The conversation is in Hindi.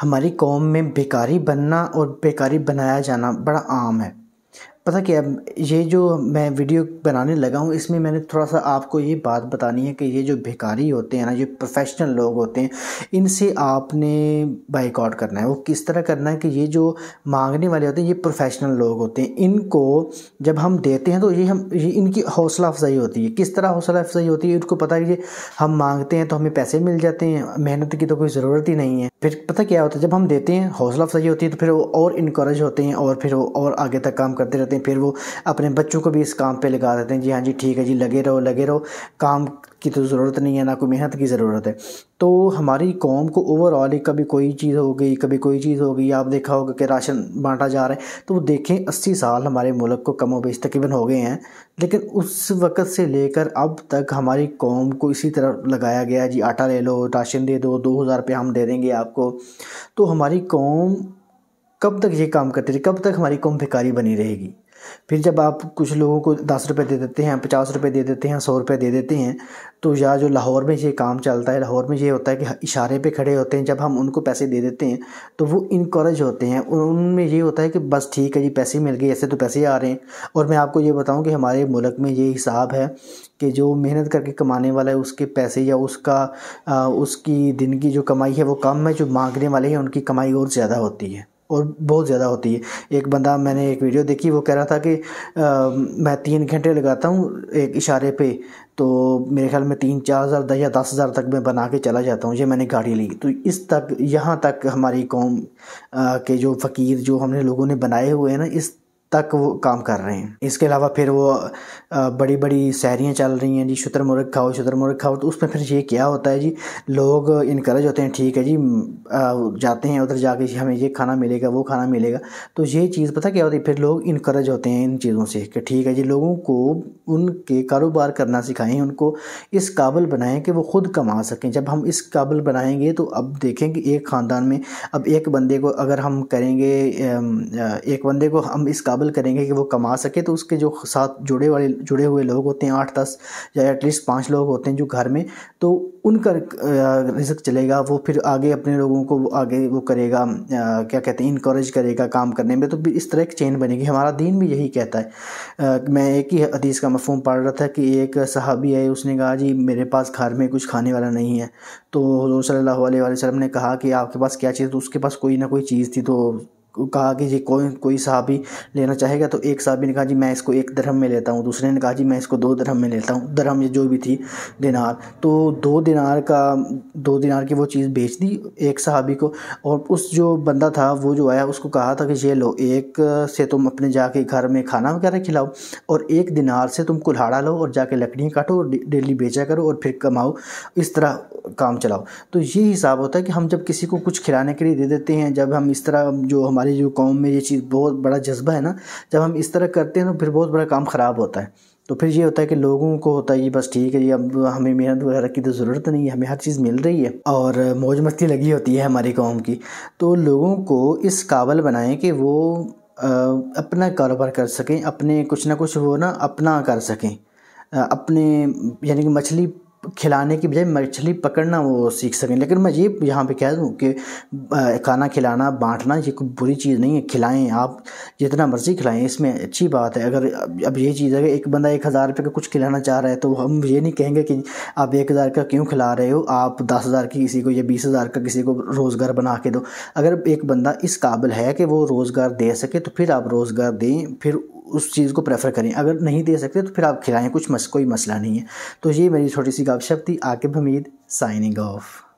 हमारी कौम में बेकारी बनना और बेकारी बनाया जाना बड़ा आम है पता क्या ये जो मैं वीडियो बनाने लगा हूँ इसमें मैंने थोड़ा सा आपको ये बात बतानी है कि ये जो भिकारी होते हैं ना ये प्रोफेशनल लोग होते हैं इनसे आपने बाइकआउट करना है वो किस तरह करना है कि ये जो मांगने वाले होते हैं ये प्रोफेशनल लोग होते हैं इनको जब हम देते हैं तो ये हम ये इनकी हौसला अफजाई होती है किस तरह हौसला अफजाई होती है इनको पता है कि हम मांगते हैं तो हमें पैसे मिल जाते हैं मेहनत की तो कोई ज़रूरत ही नहीं है फिर पता क्या होता है जब हम देते हैं हौसला अफजाई होती है तो फिर वो और इनक्रेज होते हैं और फिर वो और आगे तक काम करते रहते हैं हैं फिर वो अपने बच्चों को भी इस काम पे लगा देते हैं जी हाँ जी ठीक है जी लगे रहो लगे रहो काम की तो ज़रूरत नहीं है ना कोई मेहनत की ज़रूरत है तो हमारी कौम को ओवरऑल कभी कोई चीज़ हो गई कभी कोई चीज़ हो गई आप देखा होगा कि राशन बांटा जा रहा है तो वो देखें अस्सी साल हमारे मुल्क को कमो वेश तकरीबन हो गए हैं लेकिन उस वक़्त से लेकर अब तक हमारी कौम को इसी तरह लगाया गया जी आटा ले लो राशन दे दो दो हज़ार रुपये हम दे देंगे आपको तो हमारी कौम कब तक ये काम करती रही कब तक हमारी कौम भिकारी बनी रहेगी फिर जब आप कुछ लोगों को दस रुपये दे देते हैं पचास रुपये दे देते हैं सौ रुपये दे देते हैं तो या जो लाहौर में ये काम चलता है लाहौर में ये होता है कि इशारे पे खड़े होते हैं जब हम उनको पैसे दे देते हैं तो वो इनक्रेज होते हैं और उनमें ये होता है कि बस ठीक है जी पैसे मिल गए ऐसे तो पैसे आ रहे हैं और मैं आपको ये बताऊँ कि हमारे मुल्क में ये हिसाब है कि जो मेहनत करके कमाने वाला है उसके पैसे या उसका उसकी दिन की जो कमाई है वो कम है जो मांगने वाले हैं उनकी कमाई और ज़्यादा होती है और बहुत ज़्यादा होती है एक बंदा मैंने एक वीडियो देखी वो कह रहा था कि आ, मैं तीन घंटे लगाता हूँ एक इशारे पे तो मेरे ख्याल में तीन चार हज़ार दस या दस हज़ार तक मैं बना के चला जाता हूँ ये मैंने गाड़ी ली तो इस तक यहाँ तक हमारी कौम आ, के जो फ़कीर जो हमने लोगों ने बनाए हुए हैं ना इस तक वो काम कर रहे हैं इसके अलावा फिर वो बड़ी बड़ी सहरियाँ चल रही हैं जी शुतर मुर्ग खाओ शुतर मुर्ग खाओ तो उसमें फिर ये क्या होता है जी लोग इनक्रेज होते हैं ठीक है जी जाते हैं उधर जाके हमें ये खाना मिलेगा वो खाना मिलेगा तो ये चीज़ पता क्या होती है फिर लोग इनक्रेज होते हैं इन चीज़ों से कि ठीक है जी लोगों को उनके कारोबार करना सिखाएं उनको इस काबिल बनाएं कि वो खुद कमा सकें जब हम इस काबिल बनाएंगे तो अब देखें कि एक ख़ानदान में अब एक बंदे को अगर हम करेंगे एक बंदे को हम इस काबिल काबिल करेंगे कि वो कमा सके तो उसके जो साथ जुड़े वाले जुड़े हुए लोग होते हैं आठ दस या एटलीस्ट पाँच लोग होते हैं जो घर में तो उनका रिजक चलेगा वो फिर आगे अपने लोगों को आगे वो करेगा क्या कहते हैं इनक्रेज करेगा काम करने में तो इस तरह एक चेन बनेगी हमारा दीन भी यही कहता है मैं एक ही हदीस का मफहम पढ़ रहा था कि एक सहाबी है उसने कहा जी मेरे पास घर में कुछ खाने वाला नहीं है तो हजूर सल्लल्लाहु अलैहि वसल्लम ने कहा कि आपके पास क्या चीज़ तो उसके पास कोई ना कोई चीज़ थी तो कहा कि जी कोई कोई साहबी लेना चाहेगा तो एक सहाबी ने कहा जी मैं इसको एक धर्म में लेता हूँ दूसरे ने कहा जी मैं इसको दो धर्म में लेता हूँ धर्म ये जो भी थी दिनार तो दो दिनार का दो दिनार की वो चीज़ बेच दी एक सहाबी को और उस जो बंदा था वो जो आया उसको कहा था कि ये लो एक से तुम अपने जाके घर में खाना वगैरह खिलाओ और एक दिनार से तुम कुल्हाड़ा लो और जाके लकड़ियाँ काटो और डेली बेचा करो और फिर कमाओ इस तरह काम चलाओ तो ये हिसाब होता है कि हम जब किसी को कुछ खिलाने के लिए दे देते हैं जब हम इस तरह जो हमारे हमारी जो कौम में ये चीज़ बहुत बड़ा जज्बा है ना जब हम इस तरह करते हैं तो फिर बहुत बड़ा काम ख़राब होता है तो फिर ये होता है कि लोगों को होता है ये बस ठीक है ये अब हमें मेहनत वगैरह की तो ज़रूरत नहीं है हमें हर चीज़ मिल रही है और मौज मस्ती लगी होती है हमारी कौम की तो लोगों को इस काबल बनाएं कि वो अपना कारोबार कर सकें अपने कुछ ना कुछ वो ना अपना कर सकें अपने यानी कि मछली खिलाने की बजाय मछली पकड़ना वो सीख सकें लेकिन मैं ये यहाँ पे कह दूँ कि खाना खिलाना बांटना ये कोई बुरी चीज़ नहीं है खिलाएं आप जितना मर्ज़ी खिलाएं इसमें अच्छी बात है अगर अब ये चीज़ है कि एक बंदा एक हज़ार रुपये का कुछ खिलाना चाह रहा है तो हम ये नहीं कहेंगे कि आप एक हज़ार का क्यों खिला रहे हो आप दस हज़ार की किसी को या बीस हज़ार का किसी को रोज़गार बना के दो अगर एक बंदा इस काबिल है कि वो रोज़गार दे सके तो फिर आप रोज़गार दें फिर उस चीज़ को प्रेफर करें अगर नहीं दे सकते तो फिर आप खिलाएं कुछ मस कोई मसला नहीं है तो ये मेरी छोटी सी गपशप थी आकिब हमीद साइनिंग ऑफ